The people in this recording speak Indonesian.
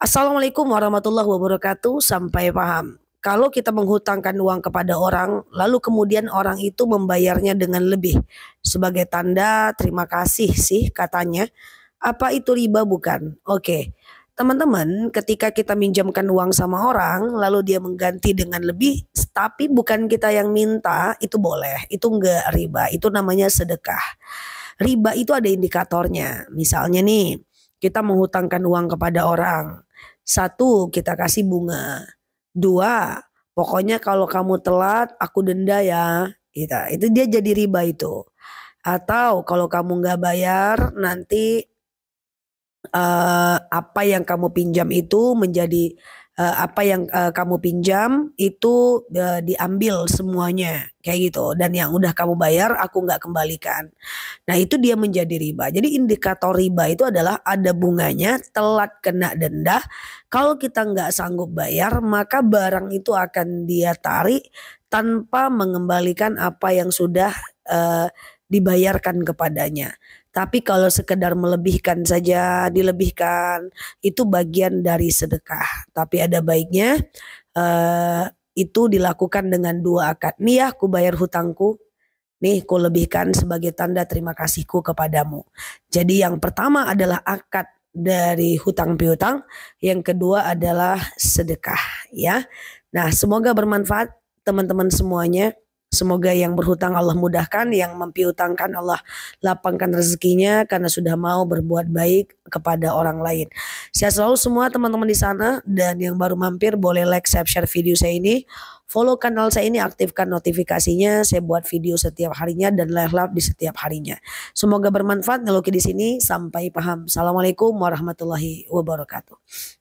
Assalamualaikum warahmatullahi wabarakatuh. Sampai paham. Kalau kita menghutangkan uang kepada orang, lalu kemudian orang itu membayarnya dengan lebih. Sebagai tanda terima kasih sih katanya. Apa itu riba bukan? Oke. Teman-teman, ketika kita minjamkan uang sama orang, lalu dia mengganti dengan lebih, tapi bukan kita yang minta, itu boleh. Itu enggak riba, itu namanya sedekah. Riba itu ada indikatornya. Misalnya nih, kita menghutangkan uang kepada orang. Satu, kita kasih bunga. Dua, pokoknya kalau kamu telat aku denda ya. Gitu. Itu dia jadi riba itu. Atau kalau kamu nggak bayar nanti uh, apa yang kamu pinjam itu menjadi Eh, apa yang uh, kamu pinjam itu uh, diambil semuanya kayak gitu dan yang udah kamu bayar aku nggak kembalikan. Nah itu dia menjadi riba. Jadi indikator riba itu adalah ada bunganya telat kena denda. Kalau kita nggak sanggup bayar maka barang itu akan dia tarik tanpa mengembalikan apa yang sudah uh, dibayarkan kepadanya. Tapi kalau sekedar melebihkan saja, dilebihkan itu bagian dari sedekah. Tapi ada baiknya uh, itu dilakukan dengan dua akad. Nih ya, aku bayar hutangku. Nih, ku lebihkan sebagai tanda terima kasihku kepadamu. Jadi yang pertama adalah akad dari hutang piutang, yang kedua adalah sedekah ya. Nah, semoga bermanfaat teman-teman semuanya. Semoga yang berhutang Allah mudahkan, yang mempiutangkan Allah lapangkan rezekinya karena sudah mau berbuat baik kepada orang lain. Saya selalu semua teman-teman di sana dan yang baru mampir boleh like, subscribe, share video saya ini. Follow kanal saya ini, aktifkan notifikasinya. Saya buat video setiap harinya dan live live di setiap harinya. Semoga bermanfaat. Ngeluki di sini sampai paham. Assalamualaikum warahmatullahi wabarakatuh.